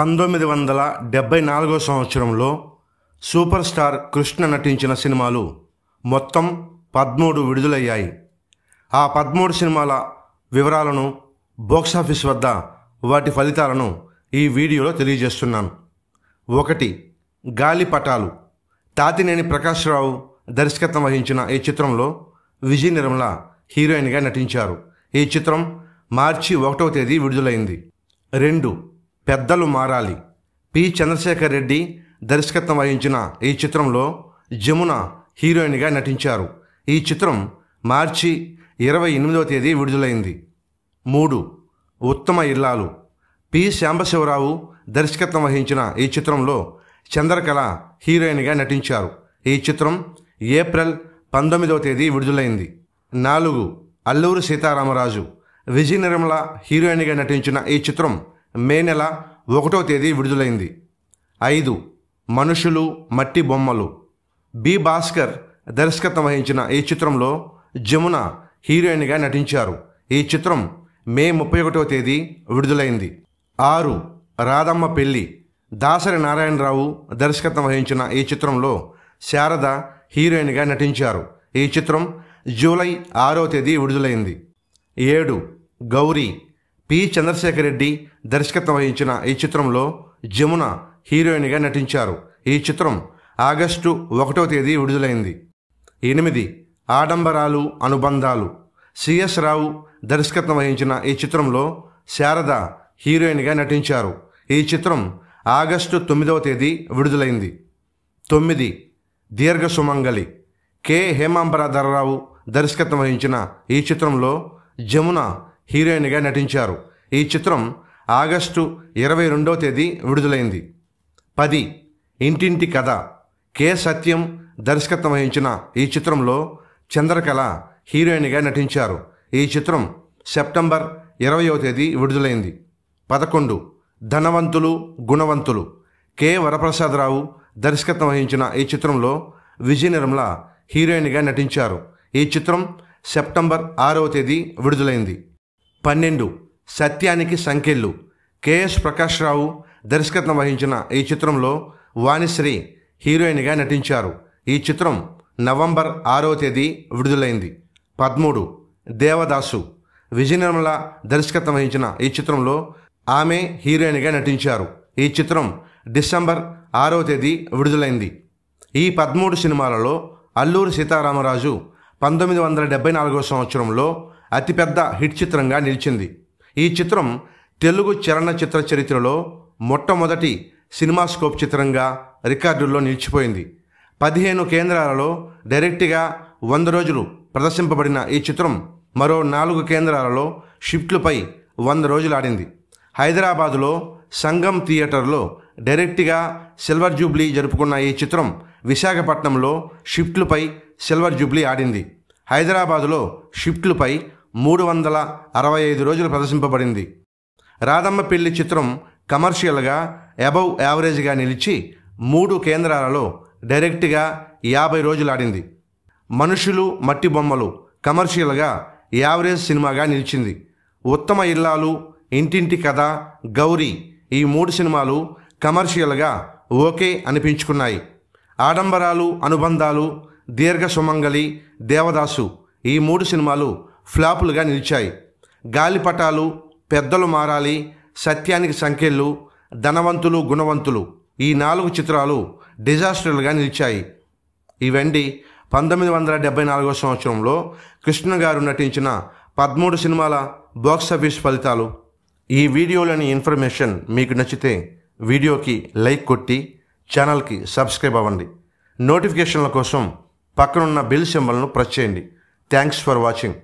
పంతొమ్మిది వందల డెబ్భై నాలుగో సంవత్సరంలో సూపర్ స్టార్ కృష్ణ నటించిన సినిమాలు మొత్తం పదమూడు విడుదలయ్యాయి ఆ పదమూడు సినిమాల వివరాలను బాక్సాఫీస్ వద్ద వాటి ఫలితాలను ఈ వీడియోలో తెలియజేస్తున్నాను ఒకటి గాలిపటాలు తాతినేని ప్రకాశ్రావు దర్శకత్వం వహించిన ఈ చిత్రంలో విజయ నిర్మల హీరోయిన్గా నటించారు ఈ చిత్రం మార్చి ఒకటవ తేదీ విడుదలైంది రెండు పెద్దలు మారాలి పి చంద్రశేఖర్ రెడ్డి దర్శకత్వం వహించిన ఈ చిత్రంలో జమున హీరోయిన్గా నటించారు ఈ చిత్రం మార్చి ఇరవై ఎనిమిదవ తేదీ విడుదలైంది మూడు ఉత్తమ ఇల్లాలు పి శాంబశివరావు దర్శకత్వం వహించిన ఈ చిత్రంలో చంద్రకళ హీరోయిన్గా నటించారు ఈ చిత్రం ఏప్రిల్ పంతొమ్మిదవ తేదీ విడుదలైంది నాలుగు అల్లూరి సీతారామరాజు విజయ నిర్మల హీరోయిన్గా నటించిన ఈ చిత్రం మే నెల ఒకటో తేదీ విడుదలైంది ఐదు మనుషులు మట్టి బొమ్మలు బి భాస్కర్ దర్శకత్వం వహించిన ఈ చిత్రంలో జమున హీరోయిన్గా నటించారు ఈ చిత్రం మే ముప్పై ఒకటో తేదీ విడుదలైంది ఆరు రాధమ్మ పెళ్ళి దాసరి నారాయణరావు దర్శకత్వం వహించిన ఈ చిత్రంలో శారద హీరోయిన్గా నటించారు ఈ చిత్రం జూలై ఆరో తేదీ విడుదలైంది ఏడు గౌరీ పి చంద్రశేఖర్ రెడ్డి దర్శకత్వం వహించిన ఈ చిత్రంలో జమున హీరోయిన్గా నటించారు ఈ చిత్రం ఆగస్టు ఒకటో తేదీ విడుదలైంది ఎనిమిది ఆడంబరాలు అనుబంధాలు సిఎస్ రావు దర్శకత్వం వహించిన ఈ చిత్రంలో శారద హీరోయిన్గా నటించారు ఈ చిత్రం ఆగస్టు తొమ్మిదవ తేదీ విడుదలైంది తొమ్మిది దీర్ఘ సుమంగలి కె హేమాంబరాధరరావు దర్శకత్వం వహించిన ఈ చిత్రంలో జమున హీరోయిన్గా నటించారు ఈ చిత్రం ఆగస్టు ఇరవై రెండో తేదీ విడుదలైంది పది ఇంటింటి కథ కె సత్యం దర్శకత్వం వహించిన ఈ చిత్రంలో చంద్రకళ హీరోయిన్గా నటించారు ఈ చిత్రం సెప్టెంబర్ ఇరవయో తేదీ విడుదలైంది పదకొండు ధనవంతులు గుణవంతులు కె వరప్రసాదరావు దర్శకత్వం వహించిన ఈ చిత్రంలో విజయ నిర్మల హీరోయిన్గా నటించారు ఈ చిత్రం సెప్టెంబర్ ఆరవ తేదీ విడుదలైంది పన్నెండు సత్యానికి సంకెళ్ళు కెఎస్ ప్రకాష్ రావు దర్శకత్వం వహించిన ఈ చిత్రంలో వాణిశ్రీ హీరోయిన్గా నటించారు ఈ చిత్రం నవంబర్ ఆరో తేదీ విడుదలైంది పదమూడు దేవదాసు నిర్మల దర్శకత్వం వహించిన ఈ చిత్రంలో ఆమె హీరోయిన్గా నటించారు ఈ చిత్రం డిసెంబర్ ఆరో తేదీ విడుదలైంది ఈ పదమూడు సినిమాలలో అల్లూరి సీతారామరాజు పంతొమ్మిది వందల డెబ్బై నాలుగో సంవత్సరంలో అతిపెద్ద హిట్ చిత్రంగా నిలిచింది ఈ చిత్రం తెలుగు చలనచిత్ర చరిత్రలో మొట్టమొదటి సినిమాస్కోప్ చిత్రంగా రికార్డుల్లో నిలిచిపోయింది పదిహేను కేంద్రాలలో డైరెక్ట్గా వంద రోజులు ప్రదర్శింపబడిన ఈ చిత్రం మరో నాలుగు కేంద్రాలలో షిఫ్ట్లపై వంద రోజులు ఆడింది హైదరాబాదులో సంగం థియేటర్లో డైరెక్ట్గా సిల్వర్ జూబ్లీ జరుపుకున్న ఈ చిత్రం విశాఖపట్నంలో షిఫ్ట్లపై సిల్వర్ జూబ్లీ ఆడింది హైదరాబాదులో షిఫ్ట్లపై మూడు వందల అరవై ఐదు రోజులు ప్రదర్శింపబడింది రాధమ్మ పెళ్లి చిత్రం కమర్షియల్గా అబవ్ యావరేజ్గా నిలిచి మూడు కేంద్రాలలో డైరెక్ట్గా యాభై రోజులు ఆడింది మనుషులు మట్టి బొమ్మలు కమర్షియల్గా యావరేజ్ సినిమాగా నిలిచింది ఉత్తమ ఇల్లాలు ఇంటింటి కథ గౌరీ ఈ మూడు సినిమాలు కమర్షియల్గా ఓకే అనిపించుకున్నాయి ఆడంబరాలు అనుబంధాలు దీర్ఘ సుమంగళి దేవదాసు ఈ మూడు సినిమాలు ఫ్లాపులుగా నిలిచాయి గాలిపటాలు పెద్దలు మారాలి సత్యానికి సంఖ్యలు ధనవంతులు గుణవంతులు ఈ నాలుగు చిత్రాలు డిజాస్టర్లుగా నిలిచాయి ఇవండి పంతొమ్మిది వందల డెబ్బై నాలుగో సంవత్సరంలో కృష్ణ గారు నటించిన పదమూడు సినిమాల బాక్సాఫీస్ ఫలితాలు ఈ వీడియోలోని ఇన్ఫర్మేషన్ మీకు నచ్చితే వీడియోకి లైక్ కొట్టి ఛానల్కి సబ్స్క్రైబ్ అవ్వండి నోటిఫికేషన్ల కోసం పక్కనున్న బిల్ సింబల్ను ప్రెస్ చేయండి థ్యాంక్స్ ఫర్ వాచింగ్